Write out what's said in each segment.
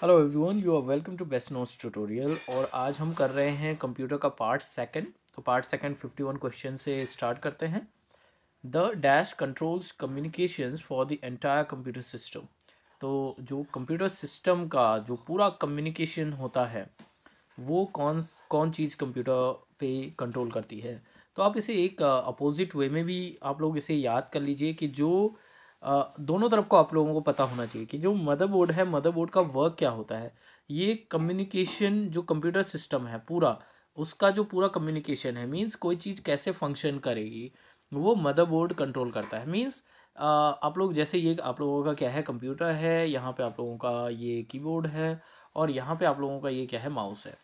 Hello everyone you are welcome to best notes tutorial और आज हम कर रहे हैं कंप्यूटर का पार्ट सेकंड तो पार्ट सेकंड 51 क्वेश्चन से स्टार्ट करते हैं the dash controls communications for the entire computer system तो जो कंप्यूटर सिस्टम का जो पूरा कम्युनिकेशन होता है वो कौन कौन चीज़ कंप्यूटर पे कंट्रोल करती है तो आप इसे एक अपोजिट वे में भी आप लोग इसे याद कर लीजिए कि जो दोनों तरफ को आप लोगों को पता होना चाहिए कि जो मदरबोर्ड है मदरबोर्ड का वर्क क्या होता है ये कम्युनिकेशन जो कंप्यूटर सिस्टम है पूरा उसका जो पूरा कम्युनिकेशन है मींस कोई चीज़ कैसे फंक्शन करेगी वो मदरबोर्ड कंट्रोल करता है मींस आप लोग जैसे ये आप लोगों का क्या है कंप्यूटर है यहाँ पे आप लोगों का ये कीबोर्ड है और यहाँ पे आप लोगों का ये क्या है माउस है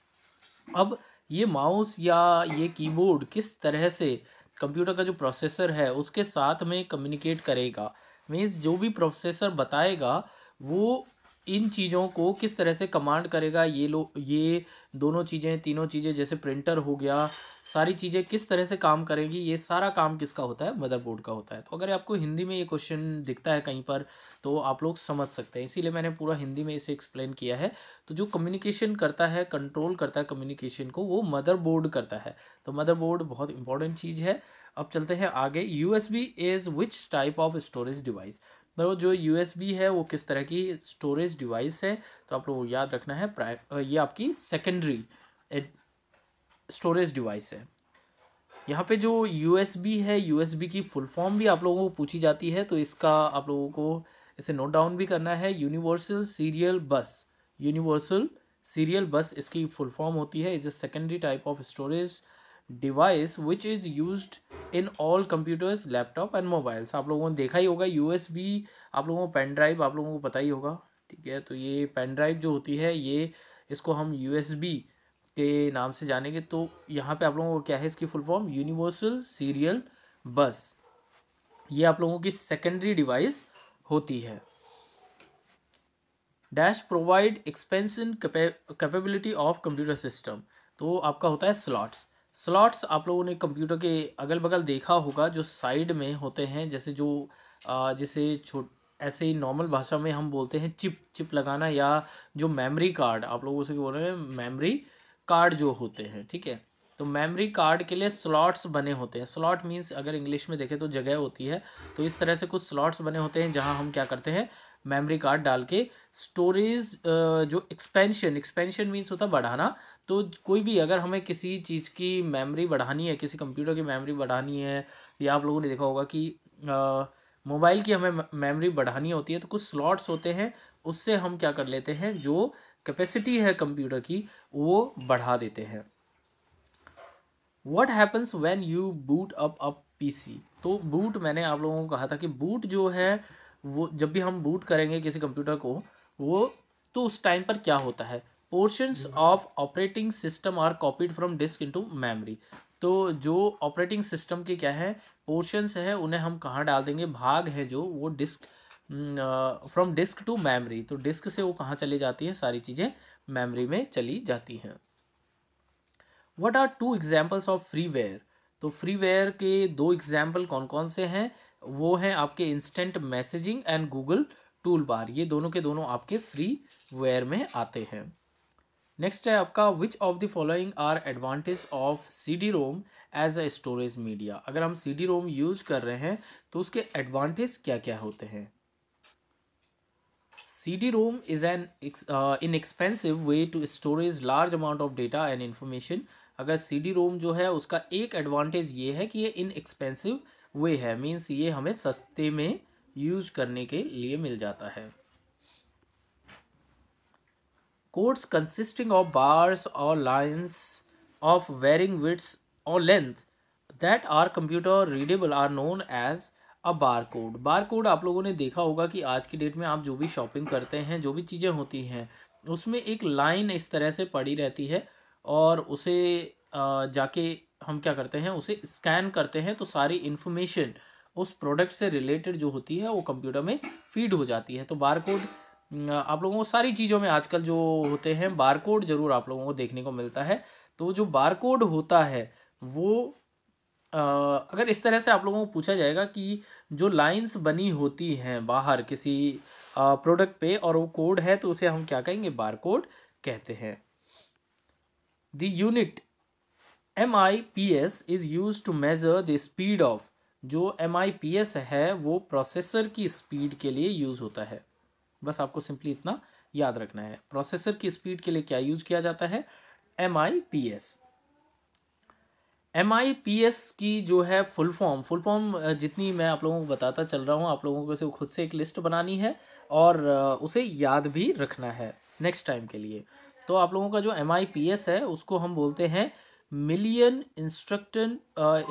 अब ये माउस या ये कीबोर्ड किस तरह से कंप्यूटर का जो प्रोसेसर है उसके साथ में कम्युनिकेट करेगा मीन्स जो भी प्रोसेसर बताएगा वो इन चीज़ों को किस तरह से कमांड करेगा ये लो ये दोनों चीज़ें तीनों चीज़ें जैसे प्रिंटर हो गया सारी चीज़ें किस तरह से काम करेंगी ये सारा काम किसका होता है मदरबोर्ड का होता है तो अगर आपको हिंदी में ये क्वेश्चन दिखता है कहीं पर तो आप लोग समझ सकते हैं इसीलिए मैंने पूरा हिंदी में इसे एक्सप्लेन किया है तो जो कम्युनिकेशन करता है कंट्रोल करता है कम्युनिकेशन को वो मदरबोर्ड करता है तो मदरबोर्ड बहुत इंपॉर्टेंट चीज़ है अब चलते हैं आगे U S B is which type of storage device तो जो यू एस बी है वो किस तरह की स्टोरेज डिवाइस है तो आप लोग याद रखना है ये आपकी सेकेंडरी स्टोरेज डिवाइस है यहाँ पे जो यू एस बी है यू एस बी की फुल फॉर्म भी आप लोगों को पूछी जाती है तो इसका आप लोगों को इसे नोट डाउन भी करना है universal serial bus universal serial bus इसकी फुल फॉर्म होती है is a secondary type of storage device which is use in all computers laptop and mobiles आप लोगों ने देखा ही होगा यू आप लोगों को पेन ड्राइव आप लोगों को पता ही होगा ठीक है तो ये पेन ड्राइव जो होती है ये इसको हम यू के नाम से जानेंगे तो यहाँ पे आप लोगों को क्या है इसकी फुल फॉर्म यूनिवर्सल सीरियल बस ये आप लोगों की सेकेंडरी डिवाइस होती है dash provide expansion capability of computer system तो आपका होता है स्लॉट्स स्लॉट्स आप लोगों ने कंप्यूटर के अगल बगल देखा होगा जो साइड में होते हैं जैसे जो जैसे छोट ऐसे ही नॉर्मल भाषा में हम बोलते हैं चिप चिप लगाना या जो मेमोरी कार्ड आप लोगों से बोल रहे हैं मेमोरी कार्ड जो होते हैं ठीक है तो मेमोरी कार्ड के लिए स्लॉट्स बने होते हैं स्लॉट मीन्स अगर इंग्लिश में देखें तो जगह होती है तो इस तरह से कुछ स्लॉट्स बने होते हैं जहाँ हम क्या करते हैं मेमोरी कार्ड डाल के स्टोरेज जो एक्सपेंशन एक्सपेंशन मीन्स होता है बढ़ाना तो कोई भी अगर हमें किसी चीज़ की मेमोरी बढ़ानी है किसी कंप्यूटर की मेमोरी बढ़ानी है या आप लोगों ने देखा होगा कि मोबाइल की हमें मेमोरी बढ़ानी होती है तो कुछ स्लॉट्स होते हैं उससे हम क्या कर लेते हैं जो कैपेसिटी है कंप्यूटर की वो बढ़ा देते हैं what happens when you boot up up P C तो बूट मैंने आप लोगों को कहा था कि बूट जो है वो जब भी हम बूट करेंगे किसी कंप्यूटर को वो तो उस टाइम पर क्या होता है of operating system are copied from disk into memory तो जो ऑपरेटिंग सिस्टम के क्या है पोर्शंस है उन्हें हम कहाँ डाल देंगे भाग है जो वो disk from disk to memory तो डिस्क से वो कहाँ चली जाती है सारी चीज़ें मेमोरी में चली जाती हैं what are two examples of freeware तो फ्रीवेयर के दो एग्जाम्पल कौन कौन से हैं वो हैं आपके instant messaging and Google toolbar ये दोनों के दोनों आपके फ्री वेयर में आते हैं नेक्स्ट है आपका which of the following are advantage of C D ROM as a storage media अगर हम सी डी रोम यूज कर रहे हैं तो उसके एडवांटेज क्या क्या होते हैं D ROM is an inexpensive way to storage large amount of data and information. अगर डी रोम जो है उसका एक एडवांटेज ये है कि ये इनएक्सपेंसिव वे है मीन्स ये हमें सस्ते में यूज करने के लिए मिल जाता है कोड्स कंसिस्टिंग ऑफ बार्स और लाइन्स ऑफ वेरिंग विड्स और length that are computer readable are known as a bar code bar code आप लोगों ने देखा होगा कि आज की डेट में आप जो भी शॉपिंग करते हैं जो भी चीज़ें होती हैं उसमें एक लाइन इस तरह से पड़ी रहती है और उसे जाके हम क्या करते हैं उसे स्कैन करते हैं तो सारी इन्फॉर्मेशन उस प्रोडक्ट से रिलेटेड जो होती है वो कंप्यूटर में फीड हो जाती है तो बार कोड आप लोगों को सारी चीज़ों में आजकल जो होते हैं बारकोड जरूर आप लोगों को देखने को मिलता है तो जो बारकोड होता है वो अगर इस तरह से आप लोगों को पूछा जाएगा कि जो लाइंस बनी होती हैं बाहर किसी प्रोडक्ट पे और वो कोड है तो उसे हम क्या कहेंगे बार कोड कहते हैं the unit M I P S is use to measure the speed of जो एम आई पी एस है वो प्रोसेसर की स्पीड के लिए यूज़ होता है बस आपको सिंपली इतना याद रखना है प्रोसेसर की स्पीड के लिए क्या यूज किया जाता है M I P S M I P S की जो है फुल फॉर्म फुल फॉर्म जितनी मैं आप लोगों को बताता चल रहा हूँ आप लोगों को खुद से एक लिस्ट बनानी है और उसे याद भी रखना है नेक्स्ट टाइम के लिए तो आप लोगों का जो एम आई पी एस है उसको हम बोलते हैं million instructon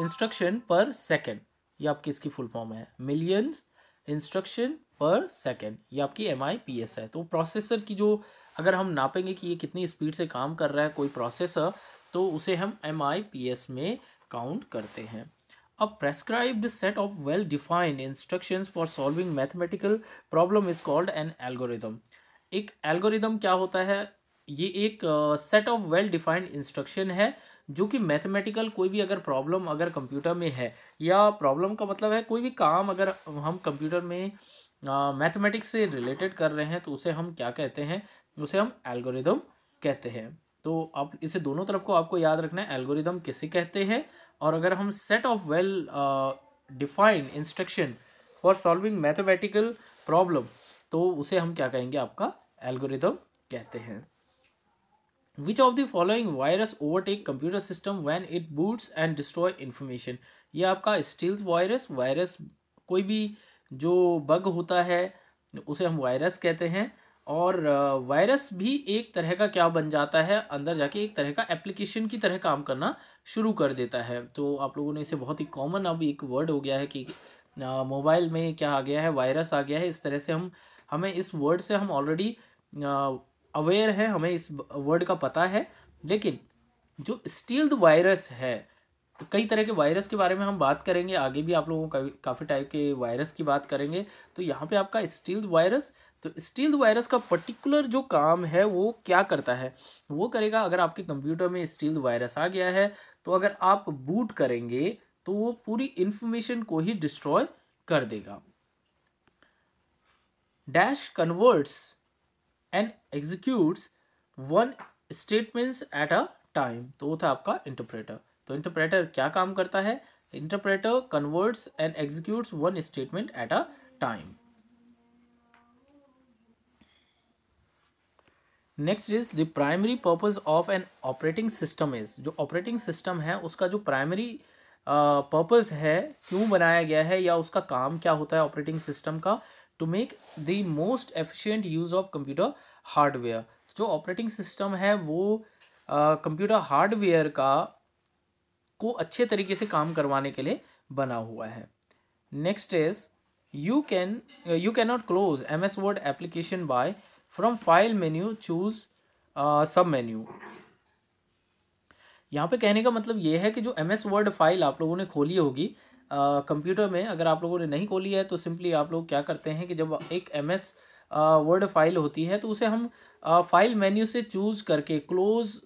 instruction per second ये आपकी इसकी फुल फॉर्म है मिलियन इंस्ट्रक्शन पर सेकेंड ये आपकी एम आई है तो प्रोसेसर की जो अगर हम नापेंगे कि ये कितनी स्पीड से काम कर रहा है कोई प्रोसेसर तो उसे हम एम आई में काउंट करते हैं अब prescribed set of well defined instructions for solving mathematical problem is called an algorithm एक एल्गोरिदम क्या होता है ये एक set of well defined instruction है जो कि मैथमेटिकल कोई भी अगर प्रॉब्लम अगर कंप्यूटर में है या प्रॉब्लम का मतलब है कोई भी काम अगर हम कंप्यूटर में मैथमेटिक्स से रिलेटेड कर रहे हैं तो उसे हम क्या कहते हैं उसे हम एल्गोरिदम कहते हैं तो आप इसे दोनों तरफ को आपको याद रखना है एल्गोरिदम किसे कहते हैं और अगर हम set of well defined instruction for solving mathematical problem तो उसे हम क्या कहेंगे आपका एल्गोरिदम कहते हैं which of the following virus overtake computer system when it boots and destroy information ये आपका स्टील्थ वायरस वायरस कोई भी uh, जो बग होता है उसे हम वायरस कहते हैं और वायरस भी एक तरह का क्या बन जाता है अंदर जाके एक तरह का एप्लीकेशन की तरह काम करना शुरू कर देता है तो आप लोगों ने इसे बहुत ही कॉमन अब एक वर्ड हो गया है कि मोबाइल में क्या आ गया है वायरस आ गया है इस तरह से हम हमें इस वर्ड से हम ऑलरेडी अवेयर हैं हमें इस वर्ड का पता है लेकिन जो स्टील वायरस है कई तरह के वायरस के बारे में हम बात करेंगे आगे भी आप लोगों को काफ़ी टाइप के वायरस की बात करेंगे तो यहाँ पे आपका स्टील वायरस तो स्टील वायरस का पर्टिकुलर जो काम है वो क्या करता है वो करेगा अगर आपके कंप्यूटर में स्टील वायरस आ गया है तो अगर आप बूट करेंगे तो वो पूरी इन्फॉर्मेशन को ही डिस्ट्रॉय कर देगा dash converts and executes one statements at a time तो वो था आपका इंटरप्रेटर तो इंटरप्रेटर क्या काम करता है interpreter converts and executes one statement at a time next is the primary purpose of an operating system is जो ऑपरेटिंग सिस्टम है उसका जो प्राइमरी पर्पज है क्यों बनाया गया है या उसका काम क्या होता है ऑपरेटिंग सिस्टम का to make the most efficient use of computer hardware जो ऑपरेटिंग सिस्टम है वो कंप्यूटर uh, हार्डवेयर का को अच्छे तरीके से काम करवाने के लिए बना हुआ है next is you can you can not close M S Word application by from file menu choose sub menu यहाँ पे कहने का मतलब ये है कि जो एम एस वर्ड फाइल आप लोगों ने खोली होगी कंप्यूटर uh, में अगर आप लोगों ने नहीं खोली है तो सिंपली आप लोग क्या करते हैं कि जब एक एम एस वर्ड फाइल होती है तो उसे हम फाइल मेन्यू से चूज़ करके क्लोज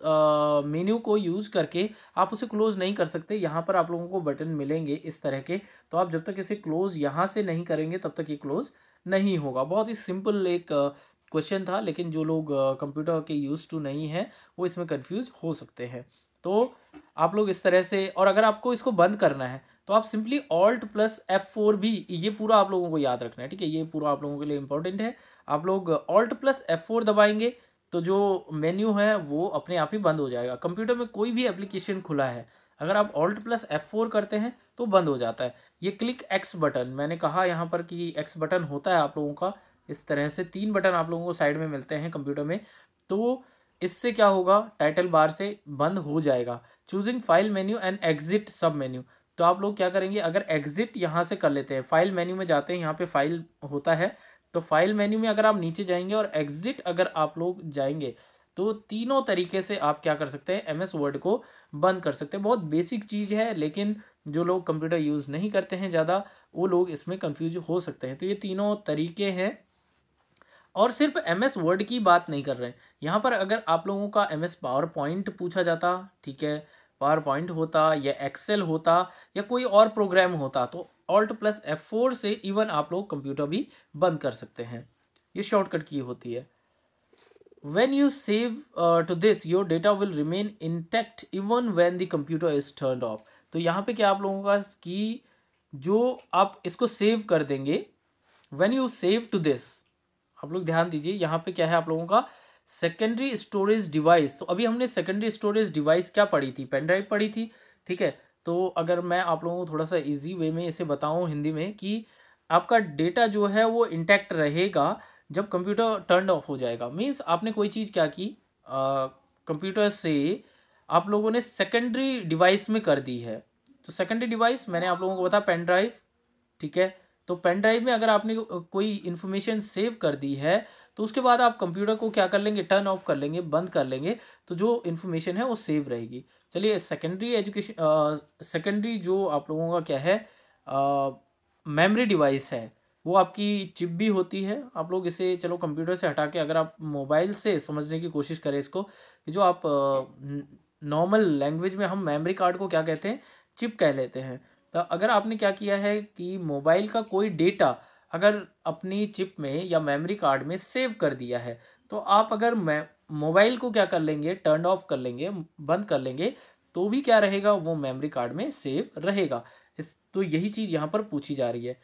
मेन्यू को यूज़ करके आप उसे क्लोज़ नहीं कर सकते यहाँ पर आप लोगों को बटन मिलेंगे इस तरह के तो आप जब तक इसे क्लोज़ यहाँ से नहीं करेंगे तब तक ये क्लोज़ नहीं होगा बहुत ही सिंपल एक क्वेश्चन था लेकिन जो लोग कंप्यूटर के यूज़ टू नहीं हैं वो इसमें कन्फ्यूज़ हो सकते हैं तो आप लोग इस तरह से और अगर आपको इसको बंद करना है तो आप simply alt plus F four भी ये पूरा आप लोगों को याद रखना है ठीक है ये पूरा आप लोगों के लिए इंपॉर्टेंट है आप लोग ऑल्ट प्लस एफ फोर दबाएंगे तो जो मेन्यू है वो अपने आप ही बंद हो जाएगा कंप्यूटर में कोई भी एप्लीकेशन खुला है अगर आप ऑल्ट प्लस एफ फोर करते हैं तो बंद हो जाता है ये क्लिक एक्स बटन मैंने कहा यहाँ पर कि एक्स बटन होता है आप लोगों का इस तरह से तीन बटन आप लोगों को साइड में मिलते हैं कंप्यूटर में तो इससे क्या होगा टाइटल बार से बंद हो जाएगा choosing file menu and exit sub menu तो आप लोग क्या करेंगे अगर एग्जिट यहाँ से कर लेते हैं फाइल मेन्यू में जाते हैं यहाँ पे फाइल होता है तो फाइल मेन्यू में अगर आप नीचे जाएंगे और एग्जिट अगर आप लोग जाएंगे तो तीनों तरीके से आप क्या कर सकते हैं एम एस वर्ड को बंद कर सकते हैं बहुत बेसिक चीज़ है लेकिन जो लोग कंप्यूटर यूज़ नहीं करते हैं ज़्यादा वो लोग इसमें कंफ्यूज हो सकते हैं तो ये तीनों तरीके हैं और सिर्फ एम एस वर्ड की बात नहीं कर रहे हैं यहाँ पर अगर आप लोगों का एम एस पावर पॉइंट पूछा जाता ठीक है पावर पॉइंट होता या एक्सेल होता या कोई और प्रोग्राम होता तो ऑल्ट प्लस एफ फोर से इवन आप लोग कंप्यूटर भी बंद कर सकते हैं ये शॉर्टकट की होती है when you save to this your data will remain intact even when when computer is turn off तो यहाँ पे क्या आप लोगों का कि जो आप इसको सेव कर देंगे when you save to this आप लोग ध्यान दीजिए यहाँ पे क्या है आप लोगों का सेकेंडरी स्टोरेज डिवाइस तो अभी हमने सेकेंडरी स्टोरेज डिवाइस क्या पढ़ी थी पेन ड्राइव पढ़ी थी ठीक है तो अगर मैं आप लोगों को थोड़ा सा इजी वे में इसे बताऊं हिंदी में कि आपका डेटा जो है वो इंटैक्ट रहेगा जब कंप्यूटर टर्न ऑफ हो जाएगा मीन्स आपने कोई चीज़ क्या की कंप्यूटर से आप लोगों ने सेकेंडरी डिवाइस में कर दी है तो सेकेंडरी डिवाइस मैंने आप लोगों को बताया पेन ड्राइव ठीक है तो पेन ड्राइव में अगर आपने कोई इन्फॉर्मेशन सेव कर दी है तो उसके बाद आप कंप्यूटर को क्या कर लेंगे टर्न ऑफ कर लेंगे बंद कर लेंगे तो जो इन्फॉर्मेशन है वो सेव रहेगी चलिए सेकेंडरी एजुकेशन सेकेंडरी जो आप लोगों का क्या है मेमोरी डिवाइस है वो आपकी चिप भी होती है आप लोग इसे चलो कंप्यूटर से हटा के अगर आप मोबाइल से समझने की कोशिश करें इसको कि जो आप नॉर्मल लैंग्वेज में हम मेमोरी कार्ड को क्या कहते हैं चिप कह लेते हैं तो अगर आपने क्या किया है कि मोबाइल का कोई डेटा अगर अपनी चिप में या मेमोरी कार्ड में सेव कर दिया है तो आप अगर मोबाइल को क्या कर लेंगे टर्न ऑफ कर लेंगे बंद कर लेंगे तो भी क्या रहेगा वो मेमोरी कार्ड में सेव रहेगा इस तो यही चीज़ यहाँ पर पूछी जा रही है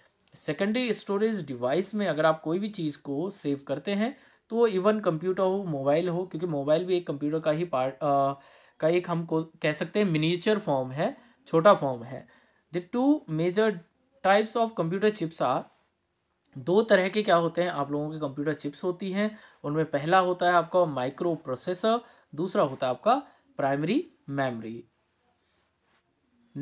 सेकेंडरी स्टोरेज डिवाइस में अगर आप कोई भी चीज़ को सेव करते हैं तो इवन कंप्यूटर हो मोबाइल हो क्योंकि मोबाइल भी एक कंप्यूटर का ही पार्ट का एक हम को कह सकते हैं मिनीचर फॉर्म है छोटा फॉर्म है the two major types of computer chips are दो तरह के क्या होते हैं आप लोगों के कंप्यूटर चिप्स होती हैं उनमें पहला होता है आपका माइक्रो प्रोसेसर दूसरा होता है आपका primary memory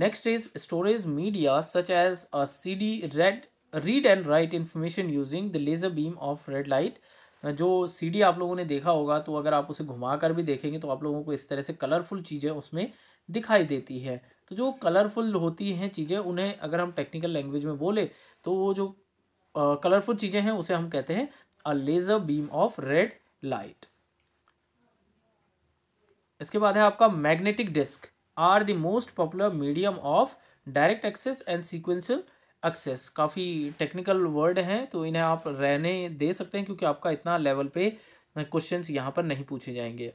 next is storage media such as a C D red read and write information using the laser beam of red light जो सीडी आप लोगों ने देखा होगा तो अगर आप उसे घुमा कर भी देखेंगे तो आप लोगों को इस तरह से कलरफुल चीज़ें उसमें दिखाई देती है तो जो कलरफुल होती हैं चीज़ें उन्हें अगर हम टेक्निकल लैंग्वेज में बोले तो वो जो कलरफुल चीज़ें हैं उसे हम कहते हैं a laser beam of red light इसके बाद है आपका magnetic disk are the most popular medium of direct access and sequential access काफ़ी टेक्निकल वर्ड हैं तो इन्हें आप रहने दे सकते हैं क्योंकि आपका इतना लेवल पे क्वेश्चंस यहाँ पर नहीं पूछे जाएंगे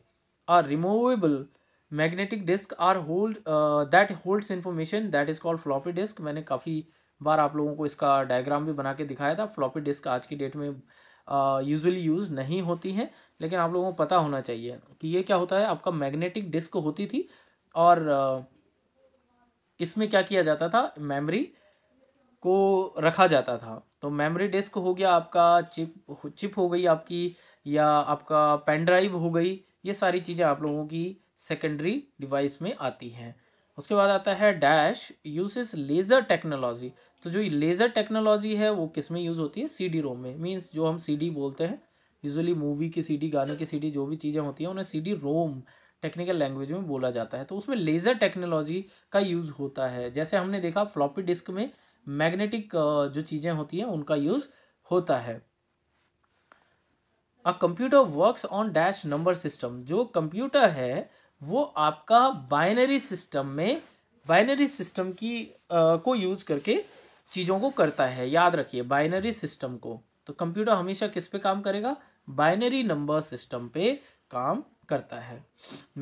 a removable magnetic disk are hold that holds information that is called floppy disk मैंने काफ़ी बार आप लोगों को इसका डायग्राम भी बना के दिखाया था फ्लॉपी डिस्क आज की डेट में यूजली यूज़ नहीं होती है लेकिन आप लोगों को पता होना चाहिए कि ये क्या होता है आपका मैग्नेटिक डिस्क होती थी और इसमें क्या किया जाता था मेमोरी को रखा जाता था तो मेमोरी डिस्क हो गया आपका चिप चिप हो गई आपकी या आपका पेन ड्राइव हो गई ये सारी चीज़ें आप लोगों की सेकेंडरी डिवाइस में आती हैं उसके बाद आता है डैश यूसेस लेज़र टेक्नोलॉजी तो जो लेज़र टेक्नोलॉजी है वो किस में यूज़ होती है सी डी रोम में मीन्स जो हम सी डी बोलते हैं यूजली मूवी की सी डी गाने की सी डी जो भी चीज़ें होती हैं उन्हें C D ROM technical language में बोला जाता है तो उसमें लेज़र टेक्नोलॉजी का यूज़ होता है जैसे हमने देखा फ्लॉपी डिस्क में मैग्नेटिक जो चीज़ें होती हैं उनका यूज़ होता है a computer works on dash number system जो कंप्यूटर है वो आपका बाइनरी सिस्टम में बाइनरी सिस्टम की आ, को यूज़ करके चीज़ों को करता है याद रखिए बाइनरी सिस्टम को तो कंप्यूटर हमेशा किस पे काम करेगा बाइनरी नंबर सिस्टम पे काम करता है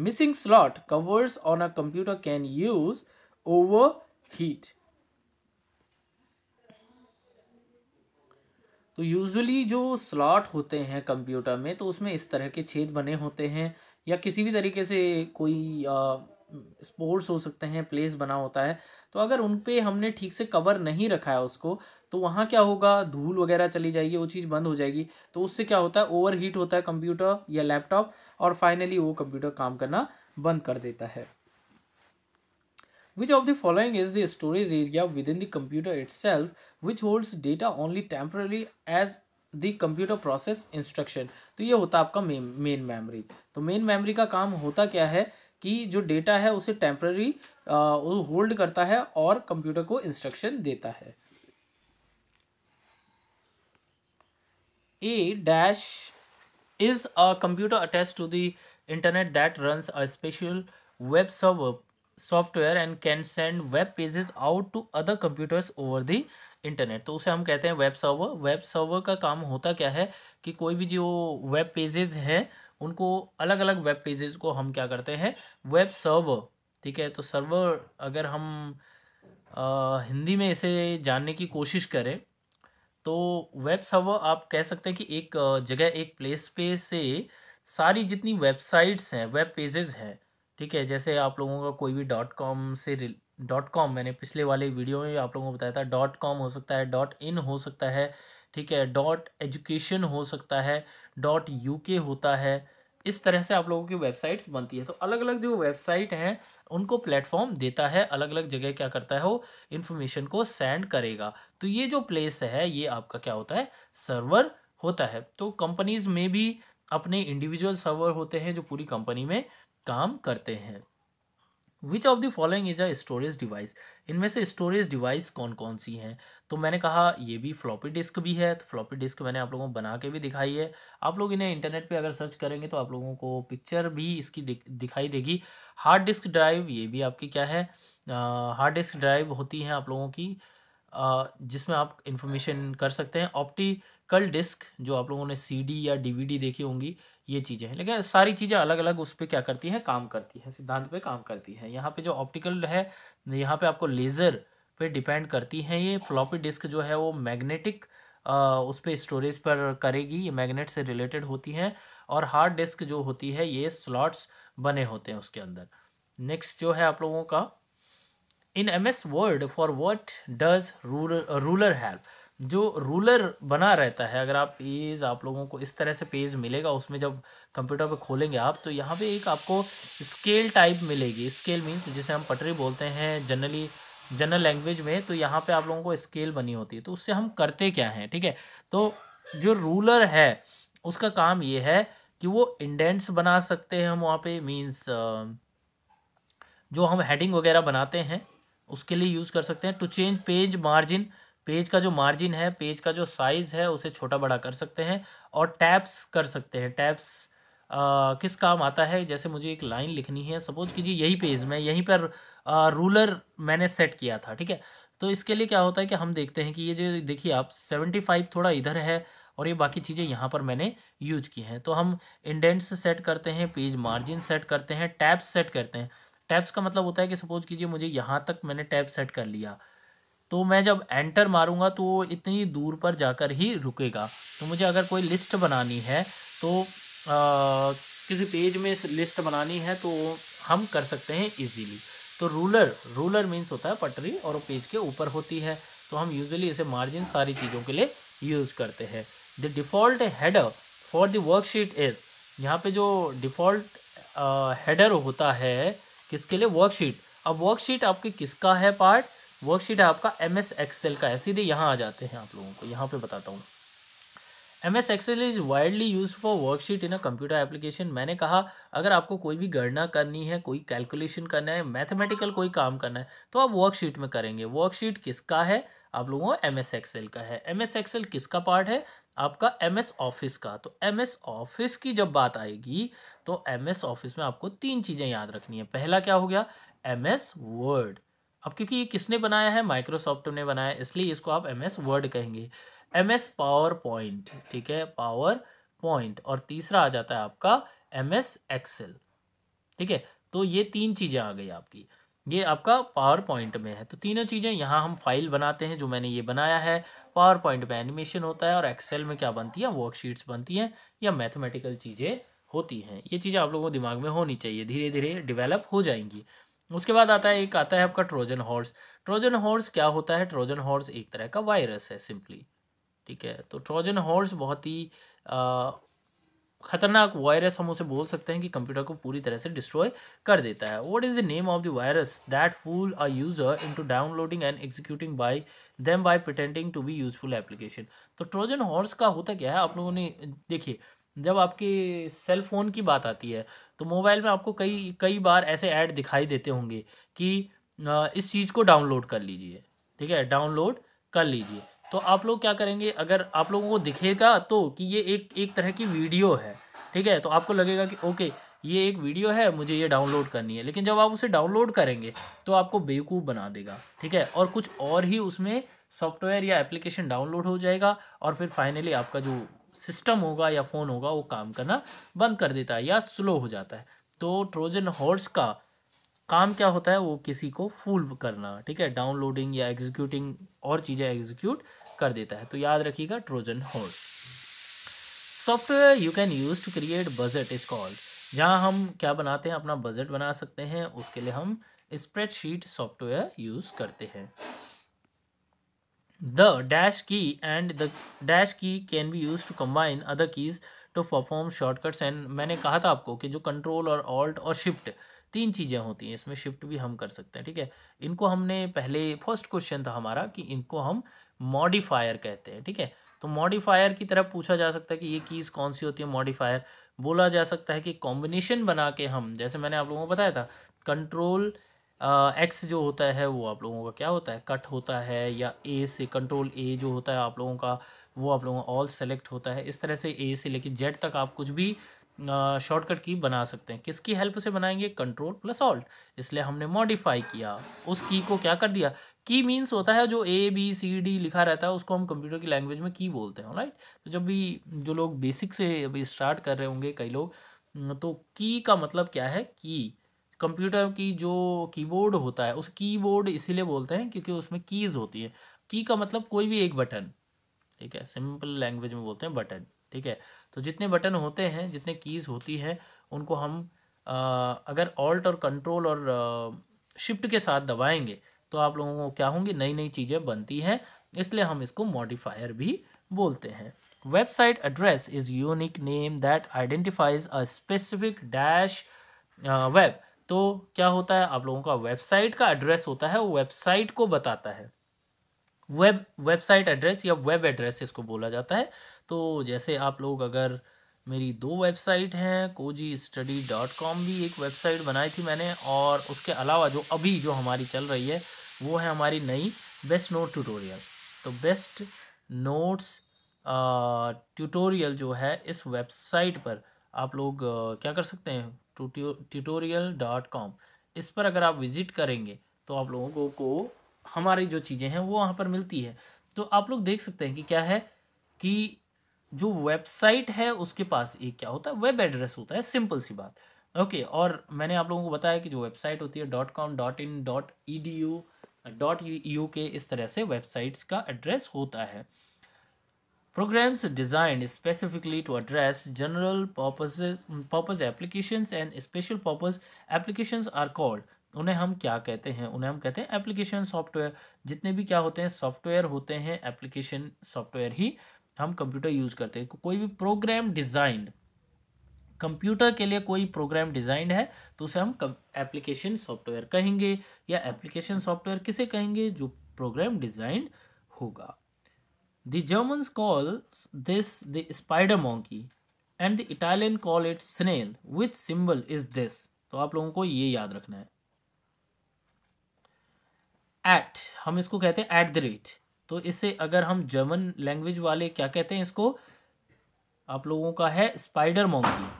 missing slot covers on a computer can use overheat तो यूजुअली जो स्लॉट होते हैं कंप्यूटर में तो उसमें इस तरह के छेद बने होते हैं या किसी भी तरीके से कोई स्पोर्ट्स हो सकते हैं प्लेस बना होता है तो अगर उन पर हमने ठीक से कवर नहीं रखा है उसको तो वहाँ क्या होगा धूल वगैरह चली जाएगी वो चीज़ बंद हो जाएगी तो उससे क्या होता है ओवर हीट होता है कंप्यूटर या लैपटॉप और फाइनली वो कंप्यूटर काम करना बंद कर देता है which of the following is the storage area within the computer itself which holds data only temporary as the computer process instruction तो ये होता है आपका मेन मेन तो मेन मेमरी का काम होता क्या है कि जो डेटा है उसे टेम्प्रेरी होल्ड करता है और कंप्यूटर को इंस्ट्रक्शन देता है A dash is a computer attach to the internet that runs a special web server software and can send web pages out to other computers over the internet तो उसे हम कहते हैं वेब सर्वर वेब सर्वर का काम होता क्या है कि कोई भी जो वेब पेजेस हैं उनको अलग अलग वेब पेजेस को हम क्या करते हैं वेब सर्वर ठीक है तो सर्वर अगर हम आ, हिंदी में इसे जानने की कोशिश करें तो वेब सर्वर आप कह सकते हैं कि एक जगह एक प्लेस पे से सारी जितनी वेबसाइट्स हैं वेब पेजेस हैं ठीक है जैसे आप लोगों का कोई भी डॉट कॉम से डॉट कॉम मैंने पिछले वाले वीडियो में आप लोगों को बताया था डॉट कॉम हो सकता है डॉट इन हो सकता है ठीक है डॉट एजुकेशन हो सकता है डॉट यू के होता है इस तरह से आप लोगों की वेबसाइट्स बनती है तो अलग अलग जो वेबसाइट हैं उनको प्लेटफॉर्म देता है अलग अलग जगह क्या करता है वो इन्फॉर्मेशन को सेंड करेगा तो ये जो प्लेस है ये आपका क्या होता है सर्वर होता है तो कंपनीज में भी अपने इंडिविजुअल सर्वर होते हैं जो पूरी कंपनी में काम करते हैं which of the following is a storage device इनमें से स्टोरेज डिवाइस कौन कौन सी हैं तो मैंने कहा ये भी फ्लॉपी डिस्क भी है तो फ्लॉपी डिस्क मैंने आप लोगों को बना के भी दिखाई है आप लोग इन्हें इंटरनेट पे अगर सर्च करेंगे तो आप लोगों को पिक्चर भी इसकी दिखाई देगी हार्ड डिस्क ड्राइव ये भी आपकी क्या है हार्ड डिस्क ड्राइव होती हैं आप लोगों की जिसमें आप इंफॉर्मेशन कर सकते हैं ऑप्टी कल डिस्क जो आप लोगों ने सीडी या डीवीडी देखी होंगी ये चीज़ें हैं लेकिन सारी चीज़ें अलग अलग उस पर क्या करती हैं काम करती हैं सिद्धांत पे काम करती हैं यहाँ पे जो ऑप्टिकल है यहाँ पे आपको लेज़र पे डिपेंड करती हैं ये फ्लॉपी डिस्क जो है वो मैग्नेटिक उस पर स्टोरेज पर करेगी ये मैग्नेट से रिलेटेड होती हैं और हार्ड डिस्क जो होती है ये स्लॉट्स बने होते हैं उसके अंदर नेक्स्ट जो है आप लोगों का in M S word for what does ruler ruler help जो रूलर बना रहता है अगर आप पेज आप लोगों को इस तरह से पेज मिलेगा उसमें जब कंप्यूटर पे खोलेंगे आप तो यहाँ पे एक आपको स्केल टाइप मिलेगी स्केल मीन्स जिसे हम पटरी बोलते हैं जनरली जनरल लैंग्वेज में तो यहाँ पे आप लोगों को स्केल बनी होती है तो उससे हम करते क्या हैं ठीक है तो जो रूलर है उसका काम ये है कि वो इंडेंट्स बना सकते हैं हम वहाँ पर मीन्स जो हम हेडिंग वगैरह बनाते हैं उसके लिए यूज़ कर सकते हैं to change page margin page का जो मार्जिन है पेज का जो साइज़ है उसे छोटा बड़ा कर सकते हैं और टैप्स कर सकते हैं टैप्स आ, किस काम आता है जैसे मुझे एक लाइन लिखनी है सपोज कीजिए यही पेज में यहीं पर आ, रूलर मैंने सेट किया था ठीक है तो इसके लिए क्या होता है कि हम देखते हैं कि ये जो देखिए आप सेवेंटी फाइव थोड़ा इधर है और ये बाकी चीज़ें यहाँ पर मैंने यूज की हैं तो हम इंडेंट्स सेट करते हैं पेज मार्जिन सेट करते हैं टैब्स सेट करते हैं टैब्स का मतलब होता है कि सपोज कीजिए मुझे यहाँ तक मैंने टैब सेट कर लिया तो मैं जब एंटर मारूंगा तो वो इतनी दूर पर जाकर ही रुकेगा तो मुझे अगर कोई लिस्ट बनानी है तो आ, किसी पेज में लिस्ट बनानी है तो हम कर सकते हैं इजीली तो रूलर रूलर मीन्स होता है पटरी और पेज के ऊपर होती है तो हम यूजली इसे मार्जिन सारी चीज़ों के लिए यूज़ करते हैं the default header for the worksheet is यहाँ पे जो डिफ़ॉल्ट हेडर होता है किसके लिए वर्कशीट अब वर्कशीट आपके किसका है पार्ट वर्कशीट है आपका एम एस एक्सेल का है सीधे यहाँ आ जाते हैं आप लोगों को यहाँ पे बताता हूँ M S Excel is widely use for worksheet in a computer application मैंने कहा अगर आपको कोई भी गणना करनी है कोई कैलकुलेशन करना है मैथमेटिकल कोई काम करना है तो आप वर्कशीट में करेंगे वर्कशीट किसका है आप लोगों को एम एस एक्सेल का है एम एस एक्सेल किसका पार्ट है आपका एम एस ऑफिस का तो एम एस ऑफिस की जब बात आएगी तो एम एस ऑफिस में आपको तीन चीज़ें याद रखनी है पहला क्या हो गया एम एस वर्ड अब क्योंकि ये किसने बनाया है माइक्रोसॉफ्ट ने बनाया इसलिए इसको आप एम एस वर्ड कहेंगे एम एस पावर पॉइंट ठीक है पावर पॉइंट और तीसरा आ जाता है आपका एम एस एक्सेल ठीक है तो ये तीन चीज़ें आ गई आपकी ये आपका पावर पॉइंट में है तो तीनों चीज़ें यहाँ हम फाइल बनाते हैं जो मैंने ये बनाया है पावर पॉइंट में एनिमेशन होता है और एक्सेल में क्या बनती है वर्कशीट्स बनती हैं या मैथमेटिकल चीज़ें होती हैं ये चीज़ें आप लोगों को दिमाग में होनी चाहिए धीरे धीरे डिवेलप हो जाएंगी उसके बाद आता है एक आता है आपका ट्रोजन हॉर्स ट्रोजन हॉर्स क्या होता है ट्रोजन हॉर्स एक तरह का वायरस है सिंपली ठीक है तो ट्रोजन हॉर्स बहुत ही खतरनाक वायरस हम उसे बोल सकते हैं कि कंप्यूटर को पूरी तरह से डिस्ट्रॉय कर देता है what is the name of the virus that fool a user into downloading and executing by them by pretending to be useful application तो ट्रोजन हॉर्स का होता क्या है आप लोगों ने देखिए जब आपके सेल फोन की बात आती है तो मोबाइल में आपको कई कई बार ऐसे ऐड दिखाई देते होंगे कि इस चीज़ को डाउनलोड कर लीजिए ठीक है डाउनलोड कर लीजिए तो आप लोग क्या करेंगे अगर आप लोगों को दिखेगा तो कि ये एक एक तरह की वीडियो है ठीक है तो आपको लगेगा कि ओके ये एक वीडियो है मुझे ये डाउनलोड करनी है लेकिन जब आप उसे डाउनलोड करेंगे तो आपको बेवकूफ़ बना देगा ठीक है और कुछ और ही उसमें सॉफ्टवेयर या एप्लीकेशन डाउनलोड हो जाएगा और फिर फाइनली आपका जो सिस्टम होगा या फ़ोन होगा वो काम करना बंद कर देता है या स्लो हो जाता है तो ट्रोजन हॉर्स का काम क्या होता है वो किसी को फूल करना ठीक है डाउनलोडिंग या एग्जीक्यूटिंग और चीज़ें एग्जीक्यूट कर देता है तो याद रखिएगा Trojan horse software you can use to create budget is called जहाँ हम क्या बनाते हैं अपना बजट बना सकते हैं उसके लिए हम स्प्रेडशीट सॉफ्टवेयर यूज़ करते हैं The dash key and the dash key can be used to combine other keys to perform shortcuts and मैंने कहा था आपको कि जो control और alt और shift तीन चीज़ें होती हैं इसमें shift भी हम कर सकते हैं ठीक है इनको हमने पहले फर्स्ट क्वेश्चन था हमारा कि इनको हम मॉडिफायर कहते हैं ठीक है तो मॉडिफायर की तरफ पूछा जा सकता है कि ये कीज़ कौन सी होती है मॉडिफायर बोला जा सकता है कि कॉम्बिनेशन बना के हम जैसे मैंने आप लोगों को बताया था कंट्रोल एक्स जो होता है वो आप लोगों का क्या होता है कट होता है या ए से कंट्रोल ए जो होता है आप लोगों का वो आप लोगों का ऑल सेलेक्ट होता है इस तरह से ए से लेकर जेड तक आप कुछ भी शॉर्टकट की बना सकते हैं किसकी हेल्प से बनाएंगे कंट्रोल प्लस ऑल्ट इसलिए हमने मॉडिफाई किया उस की को क्या कर दिया की मीन्स होता है जो ए बी सी डी लिखा रहता है उसको हम कंप्यूटर की लैंग्वेज में की बोलते हैं राइट तो जब भी जो लोग बेसिक से अभी स्टार्ट कर रहे होंगे कई लोग तो की का मतलब क्या है की कंप्यूटर की जो कीबोर्ड होता है उस कीबोर्ड इसीलिए बोलते हैं क्योंकि उसमें कीज़ होती है की का मतलब कोई भी एक बटन ठीक है सिंपल लैंग्वेज में बोलते हैं बटन ठीक है तो जितने बटन होते हैं जितने कीज़ होती है उनको हम आ, अगर ऑल्ट और कंट्रोल और शिफ्ट के साथ दबाएंगे तो आप लोगों को क्या होंगे नई नई चीज़ें बनती हैं इसलिए हम इसको मॉडिफायर भी बोलते हैं website address is unique name that identifies a specific dash web तो क्या होता है आप लोगों का वेबसाइट का एड्रेस होता है वो वेबसाइट को बताता है वेब वेबसाइट एड्रेस या वेब एड्रेस इसको बोला जाता है तो जैसे आप लोग अगर मेरी दो वेबसाइट हैं कोजी स्टडी डॉट कॉम भी एक वेबसाइट बनाई थी मैंने और उसके अलावा जो अभी जो हमारी चल रही है वो है हमारी नई बेस्ट नोट ट्यूटोरियल तो बेस्ट नोट्स ट्यूटोरियल जो है इस वेबसाइट पर आप लोग क्या कर सकते हैं ट्यूटोरियल डॉट कॉम इस पर अगर आप विज़िट करेंगे तो आप लोगों को हमारी जो चीज़ें हैं वो वहाँ पर मिलती है तो आप लोग देख सकते हैं कि क्या है कि जो वेबसाइट है उसके पास एक क्या होता है वेब एड्रेस होता है सिंपल सी बात ओके और मैंने आप लोगों को बताया कि जो वेबसाइट होती है dot com dot in dot E D U dot U K इस तरह से वेबसाइट्स का एड्रेस होता है Programs designed specifically to address general purposes, purpose applications and special purpose applications are called उन्हें हम क्या कहते हैं उन्हें हम कहते हैं एप्लीकेशन सॉफ्टवेयर जितने भी क्या होते हैं सॉफ्टवेयर होते हैं एप्लीकेशन सॉफ्टवेयर ही हम कंप्यूटर यूज़ करते हैं को, कोई भी प्रोग्राम डिज़ाइंड कंप्यूटर के लिए कोई प्रोग्राम डिजाइंड है तो उसे हम एप्लीकेशन सॉफ्टवेयर कहेंगे या एप्लीकेशन सॉफ्टवेयर किसे कहेंगे जो प्रोग्राम डिजाइंड होगा The Germans call this the spider monkey and the Italian call it snail. Which symbol is this? तो आप लोगों को ये याद रखना है एट हम इसको कहते हैं एट द रेट तो इसे अगर हम जर्मन लैंग्वेज वाले क्या कहते हैं इसको आप लोगों का है स्पाइडर मॉन्की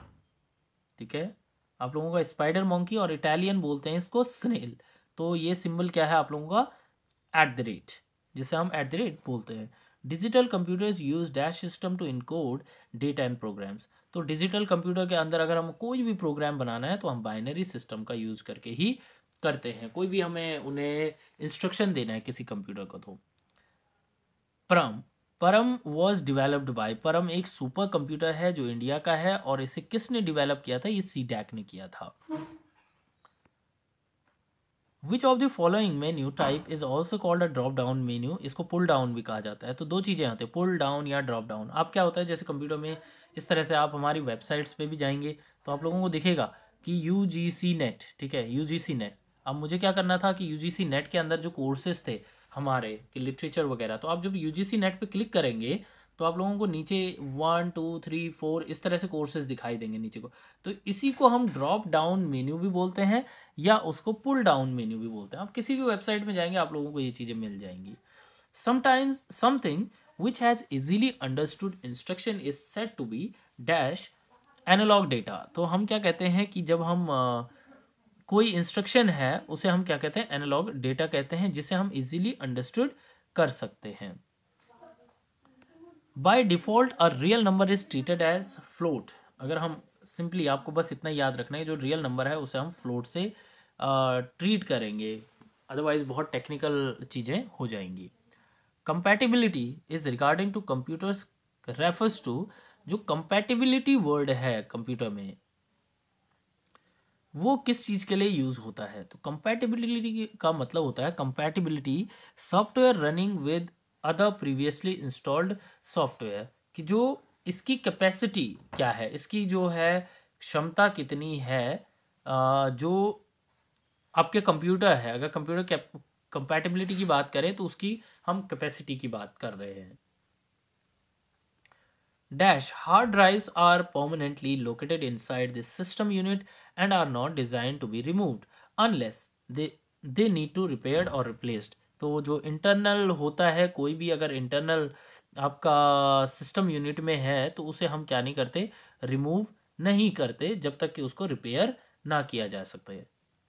ठीक है आप लोगों का स्पाइडर मॉन्की और इटालियन बोलते हैं इसको स्नेल तो ये सिंबल क्या है आप लोगों का एट द रेट जिसे हम एट द रेट बोलते हैं digital computers use dash system to encode data and programs तो डिजिटल कंप्यूटर के अंदर अगर हम कोई भी प्रोग्राम बनाना है तो हम बाइनरी सिस्टम का यूज करके ही करते हैं कोई भी हमें उन्हें इंस्ट्रक्शन देना है किसी कंप्यूटर को तो परम परम वॉज डिवेलप्ड बाय परम एक सुपर कंप्यूटर है जो इंडिया का है और इसे किसने डिवेलप किया था ये सी डैक ने किया था which of the following menu type is also called a drop down menu इसको पुल डाउन भी कहा जाता है तो दो चीज़ें आते है पुल डाउन या ड्रॉप डाउन आप क्या होता है जैसे कंप्यूटर में इस तरह से आप हमारी वेबसाइट्स पे भी जाएंगे तो आप लोगों को दिखेगा कि यू जी सी नेट ठीक है यू जी सी नेट अब मुझे क्या करना था कि यू जी सी नेट के अंदर जो कोर्सेज थे हमारे कि लिटरेचर वगैरह तो आप जब यू जी सी नेट पर क्लिक करेंगे तो आप लोगों को नीचे वन टू थ्री फोर इस तरह से कोर्सेज दिखाई देंगे नीचे को तो इसी को हम ड्रॉप डाउन मेन्यू भी बोलते हैं या उसको पुल डाउन मेन्यू भी बोलते हैं आप किसी भी वेबसाइट में जाएंगे आप लोगों को ये चीज़ें मिल जाएंगी sometimes something which has easily understood instruction is set to be dash analog data तो हम क्या कहते हैं कि जब हम आ, कोई इंस्ट्रक्शन है उसे हम क्या कहते हैं एनालॉग डेटा कहते हैं जिसे हम इजीली अंडरस्टूड कर सकते हैं by default a real number is treated as float अगर हम सिंपली आपको बस इतना याद रखना है जो रियल नंबर है उसे हम फ्लोट से ट्रीट करेंगे अदरवाइज़ बहुत टेक्निकल चीज़ें हो जाएंगी compatibility is regarding to computers refers to जो कंपैटिबिलिटी वर्ड है कंप्यूटर में वो किस चीज़ के लिए यूज़ होता है तो कंपैटिबिलिटी का मतलब होता है compatibility software running with other previously installed software कि जो इसकी कैपेसिटी क्या है इसकी जो है क्षमता कितनी है जो आपके कंप्यूटर है अगर कंप्यूटर कंपैटिबिलिटी की बात करें तो उसकी हम कैपेसिटी की बात कर रहे हैं dash hard drives are permanently located inside this system unit and are not design to be removed unless they they need to repair और रिप्लेस्ड तो जो इंटरनल होता है कोई भी अगर इंटरनल आपका सिस्टम यूनिट में है तो उसे हम क्या नहीं करते रिमूव नहीं करते जब तक कि उसको रिपेयर ना किया जा सकता है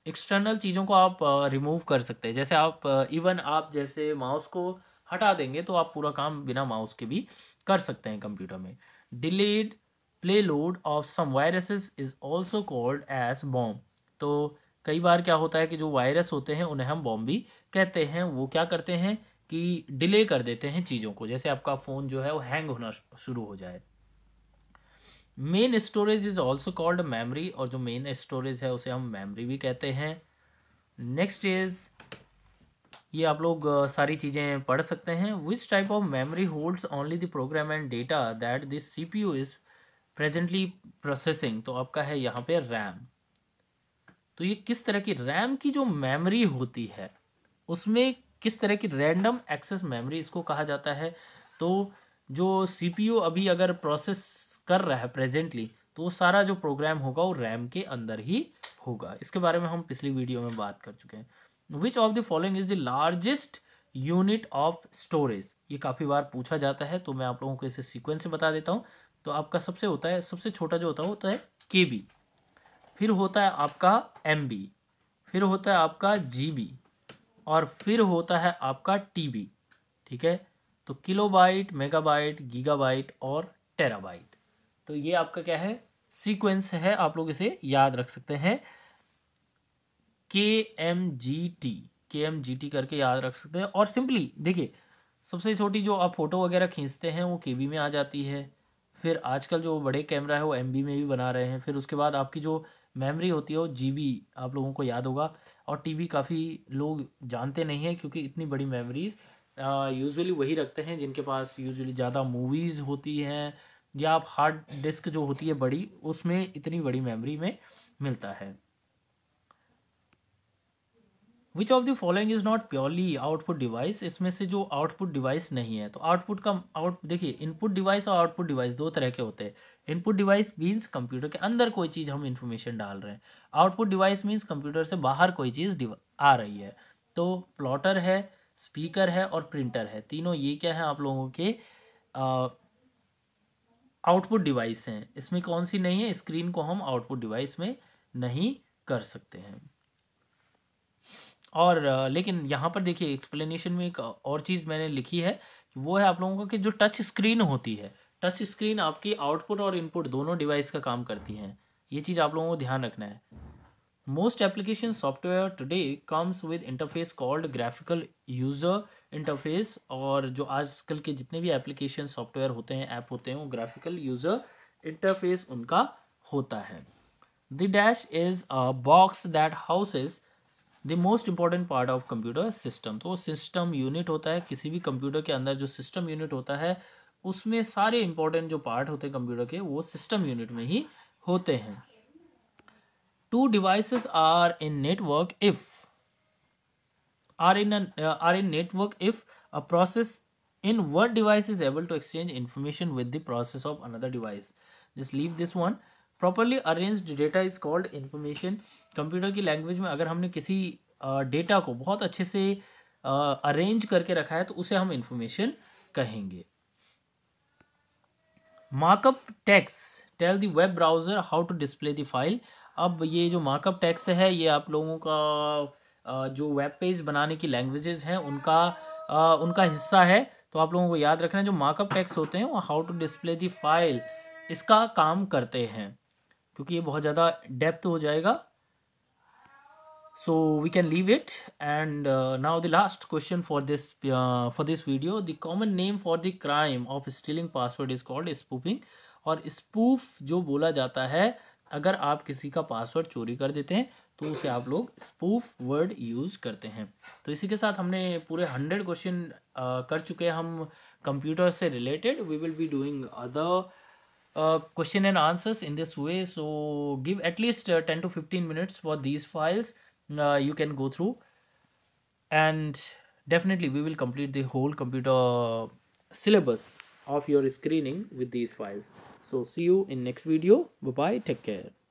एक्सटर्नल चीज़ों को आप रिमूव कर सकते हैं जैसे आप इवन आप जैसे माउस को हटा देंगे तो आप पूरा काम बिना माउस के भी कर सकते हैं कंप्यूटर में delayed payload of some viruses is also called as bomb तो कई बार क्या होता है कि जो वायरस होते हैं उन्हें हम बॉम्ब भी कहते हैं वो क्या करते हैं कि डिले कर देते हैं चीज़ों को जैसे आपका फ़ोन जो है वो हैंग होना शुरू हो जाए main storage is also called memory और जो मेन स्टोरेज है उसे हम मेमोरी भी कहते हैं नेक्स्ट इज़ ये आप लोग सारी चीज़ें पढ़ सकते हैं which type of memory holds only the program and data that this C P U is presently processing तो आपका है यहाँ पे रैम तो ये किस तरह की रैम की जो मेमोरी होती है उसमें किस तरह की रैंडम एक्सेस मेमोरी इसको कहा जाता है तो जो सीपीयू अभी अगर प्रोसेस कर रहा है प्रेजेंटली तो वो सारा जो प्रोग्राम होगा वो रैम के अंदर ही होगा इसके बारे में हम पिछली वीडियो में बात कर चुके हैं which of the following is the largest unit of storage ये काफ़ी बार पूछा जाता है तो मैं आप लोगों को इसे सीक्वेंस से बता देता हूँ तो आपका सबसे होता है सबसे छोटा जो होता है होता है के फिर होता है आपका एम फिर होता है आपका जी और फिर होता है आपका टीबी ठीक है तो किलोबाइट मेगाबाइट गीगाबाइट और टेराबाइट तो ये आपका क्या है सीक्वेंस है आप लोग इसे याद रख सकते हैं K M G T K M G T करके याद रख सकते हैं और सिंपली देखिए सबसे छोटी जो आप फ़ोटो वगैरह खींचते हैं वो के में आ जाती है फिर आजकल जो बड़े कैमरा है वो एम बी में भी बना रहे हैं फिर उसके बाद आपकी जो मेमोरी होती है वो बी आप लोगों को याद होगा और वी काफ़ी लोग जानते नहीं हैं क्योंकि इतनी बड़ी मेमोरीज यूजुअली वही रखते हैं जिनके पास यूजुअली ज़्यादा मूवीज़ होती हैं या आप हार्ड डिस्क जो होती है बड़ी उसमें इतनी बड़ी मेमोरी में मिलता है which of the following is not purely output device इसमें से जो आउटपुट डिवाइस नहीं है तो आउटपुट का आउट देखिए इनपुट डिवाइस और आउटपुट डिवाइस दो तरह के होते हैं इनपुट डिवाइस मीन्स कंप्यूटर के अंदर कोई चीज़ हम इन्फॉर्मेशन डाल रहे हैं आउटपुट डिवाइस मीन्स कंप्यूटर से बाहर कोई चीज़ आ रही है तो प्लॉटर है स्पीकर है और प्रिंटर है तीनों ये क्या है आप लोगों के आउटपुट डिवाइस हैं इसमें कौन सी नहीं है स्क्रीन को हम आउटपुट डिवाइस में नहीं कर सकते हैं और लेकिन यहाँ पर देखिए एक्सप्लेनेशन में एक और चीज़ मैंने लिखी है वो है आप लोगों का कि जो टच स्क्रीन होती है टच स्क्रीन आपकी आउटपुट और इनपुट दोनों डिवाइस का काम करती हैं ये चीज़ आप लोगों को ध्यान रखना है most application software today comes with interface called graphical user interface और जो आजकल के जितने भी एप्लीकेशन सॉफ्टवेयर होते हैं ऐप होते हैं वो ग्राफिकल यूज़र इंटरफेस उनका होता है the dash is a box that is the most important part of computer system तो सिस्टम यूनिट होता है किसी भी कंप्यूटर के अंदर जो सिस्टम यूनिट होता है उसमें सारे इंपॉर्टेंट जो पार्ट होते हैं कंप्यूटर के वो सिस्टम यूनिट में ही होते हैं two devices are in network if are in are in network if a process in one device is able to exchange information with the process of another device another leave this one properly arrange data is called information computer की language में अगर हमने किसी data uh, को बहुत अच्छे से arrange uh, करके रखा है तो उसे हम इंफॉर्मेशन कहेंगे markup tags tell the web browser how to display the file अब ये जो मार्कअप टैक्स है ये आप लोगों का जो वेब पेज बनाने की लैंग्वेजेस हैं उनका उनका हिस्सा है तो आप लोगों को याद रखना है जो मार्कअप टैक्स होते हैं वो how to display the file इसका काम करते हैं क्योंकि ये बहुत ज़्यादा डेप्थ हो जाएगा so we can leave it and uh, now the last question for this uh, for this video the common name for the crime of stealing password is called spoofing or spoof जो बोला जाता है अगर आप किसी का password चोरी कर देते हैं तो उसे आप लोग स्पूफ वर्ड यूज़ करते हैं तो इसी के साथ हमने पूरे हंड्रेड क्वेश्चन कर चुके हैं हम कंप्यूटर से related we will be doing other question and answers in this way so give at least uh, 10 to 15 minutes for these files uh, you can go through and definitely we will complete the whole computer syllabus of your screening with these files so see you in next video bye bye take care